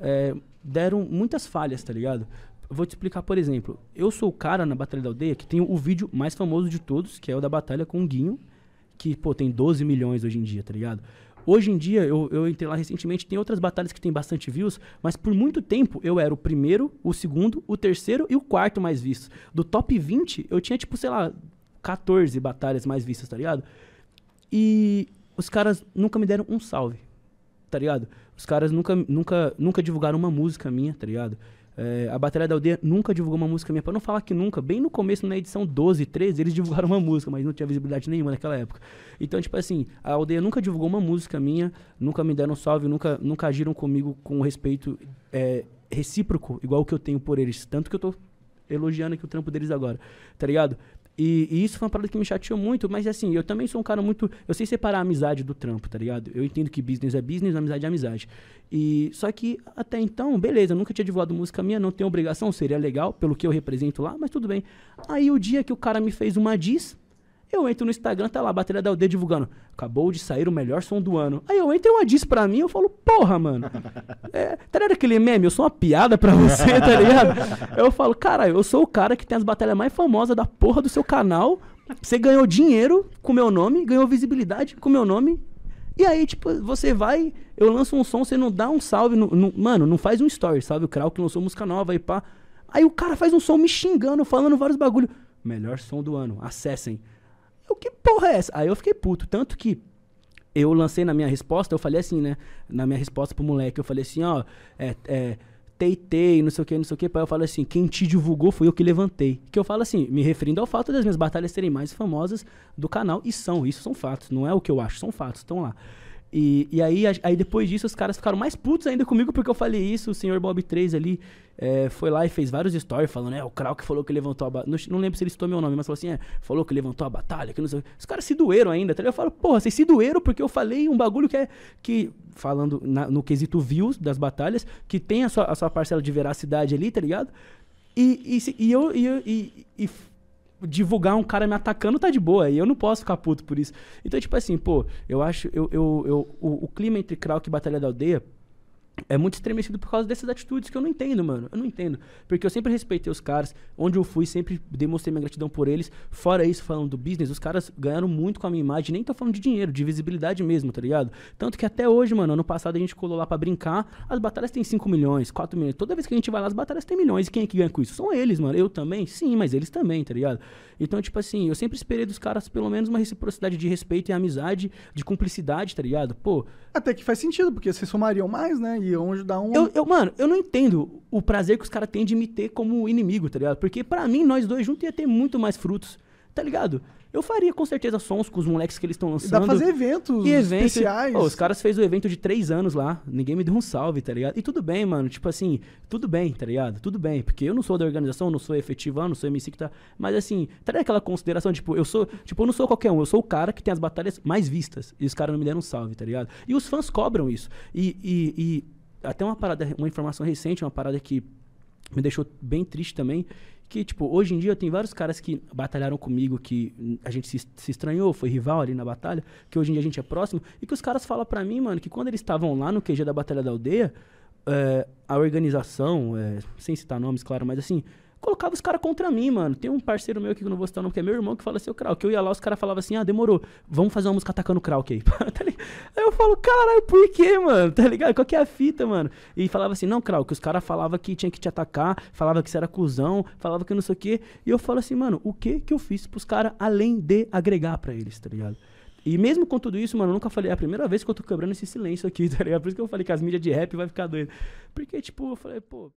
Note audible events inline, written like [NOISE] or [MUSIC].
é, deram muitas falhas, tá ligado? Vou te explicar, por exemplo. Eu sou o cara na Batalha da Aldeia que tem o vídeo mais famoso de todos, que é o da batalha com o Guinho, que, pô, tem 12 milhões hoje em dia, tá ligado? Hoje em dia, eu, eu entrei lá recentemente, tem outras batalhas que tem bastante views, mas por muito tempo eu era o primeiro, o segundo, o terceiro e o quarto mais vistos. Do top 20, eu tinha, tipo, sei lá, 14 batalhas mais vistas, tá ligado? E os caras nunca me deram um salve tá ligado? Os caras nunca, nunca, nunca divulgaram uma música minha, tá ligado? É, a Batalha da Aldeia nunca divulgou uma música minha. Pra não falar que nunca, bem no começo, na edição 12, 13, eles divulgaram uma música, mas não tinha visibilidade nenhuma naquela época. Então, tipo assim, a Aldeia nunca divulgou uma música minha, nunca me deram um salve, nunca, nunca agiram comigo com respeito é, recíproco, igual o que eu tenho por eles. Tanto que eu tô elogiando aqui o trampo deles agora, tá ligado? E, e, isso foi uma parada que me chateou muito, mas assim, eu também sou um cara muito. Eu sei separar a amizade do trampo, tá ligado? Eu entendo que business é business, amizade é amizade. E só que até então, beleza, nunca tinha divulgado música minha, não tenho obrigação, seria legal pelo que eu represento lá, mas tudo bem. Aí o dia que o cara me fez uma diz, eu entro no Instagram, tá lá, a bateria da aldeia divulgando. Acabou de sair o melhor som do ano. Aí eu entro e uma diz pra mim, eu falo, porra, mano. [LAUGHS] É, tá ligado aquele meme? Eu sou uma piada pra você, [LAUGHS] tá ligado? eu falo, cara, eu sou o cara que tem as batalhas mais famosas da porra do seu canal. Você ganhou dinheiro com meu nome, ganhou visibilidade com meu nome. E aí, tipo, você vai, eu lanço um som, você não dá um salve. No, no, mano, não faz um story, salve o Krau que lançou música nova e pá. Aí o cara faz um som me xingando, falando vários bagulho. Melhor som do ano, acessem porra é essa? Aí eu fiquei puto. Tanto que eu lancei na minha resposta, eu falei assim, né? Na minha resposta pro moleque, eu falei assim, ó, é, é teitei, não sei o que, não sei o que. Pai, eu falo assim, quem te divulgou foi eu que levantei. Que eu falo assim, me referindo ao fato das minhas batalhas serem mais famosas do canal, e são, isso são fatos, não é o que eu acho, são fatos, estão lá. E, e aí, aí, depois disso, os caras ficaram mais putos ainda comigo porque eu falei isso. O senhor Bob 3 ali é, foi lá e fez vários stories falando, né o Krauk falou que levantou a batalha. Não, não, lembro se ele citou meu nome, mas falou assim, é, falou que levantou a batalha, que não sei Os caras se doeram ainda, tá ligado? Eu falo, porra, vocês se doeram porque eu falei um bagulho que é, que, falando na, no quesito views das batalhas, que tem a sua, a sua parcela de veracidade ali, tá ligado? E, e, e eu, e, e, e divulgar um cara me atacando tá de boa. E eu não posso ficar puto por isso. Então, tipo assim, pô, eu acho. Eu, eu, eu o, o clima entre Krauk e Batalha da Aldeia é muito estremecido por causa dessas atitudes que eu não entendo, mano. Eu não entendo. Porque eu sempre respeitei os caras, onde eu fui, sempre demonstrei minha gratidão por eles. Fora isso, falando do business, os caras ganharam muito com a minha imagem, nem tô falando de dinheiro, de visibilidade mesmo, tá ligado? Tanto que até hoje, mano, ano passado a gente colou lá para brincar, as batalhas têm 5 milhões, 4 milhões. Toda vez que a gente vai lá, as batalhas têm milhões. E quem é que ganha com isso? São eles, mano. Eu também? Sim, mas eles também, tá ligado? Então, tipo assim, eu sempre esperei dos caras pelo menos uma reciprocidade de respeito e amizade, de cumplicidade, tá ligado? Pô. Até que faz sentido, porque vocês somariam mais, né? E iam ajudar um. Eu, eu, mano, eu não entendo o prazer que os caras têm de me ter como inimigo, tá ligado? Porque para mim, nós dois juntos ia ter muito mais frutos, tá ligado? Eu faria com certeza sons com os moleques que eles estão lançando. E dá pra fazer eventos, especiais. Oh, os caras fez o evento de três anos lá. Ninguém me deu um salve, tá ligado? E tudo bem, mano. Tipo assim, tudo bem, tá ligado? Tudo bem. Porque eu não sou da organização, não sou efetivando, não sou MC que tá. Mas assim, tá aquela consideração, tipo, eu sou. Tipo, eu não sou qualquer um, eu sou o cara que tem as batalhas mais vistas. E os caras não me deram um salve, tá ligado? E os fãs cobram isso. e, e, e até uma parada, uma informação recente, uma parada que me deixou bem triste também, que, tipo, hoje em dia tem vários caras que batalharam comigo, que a gente se, se, estranhou, foi rival ali na batalha, que hoje em dia a gente é próximo, e que os caras falam pra mim, mano, que quando eles estavam lá no QG da Batalha da Aldeia, é, a organização, é, sem citar nomes, claro, mas assim, colocava os caras contra mim, mano. Tem um parceiro meu aqui que eu não vou citar não, que é meu irmão, que fala assim, o Krauk. Eu ia lá, os caras falavam assim, ah, demorou, vamos fazer uma música atacando o Krauk aí. [LAUGHS] Tá aí eu falo, caralho, por quê, mano? [LAUGHS] Tá ligado? Qual que é a fita, mano? E falava assim, não, Krauk, os caras falavam que tinha que te atacar, falava que você era cuzão, falava que não sei o quê. E eu falo assim, mano, o que que eu fiz pros caras além de agregar para eles, tá ligado? E mesmo com tudo isso, mano, eu nunca falei. É a primeira vez que eu tô quebrando esse silêncio aqui, [LAUGHS] tá ligado? Por isso que eu falei que as mídias de rap vai ficar doido. Porque, tipo, eu falei, pô.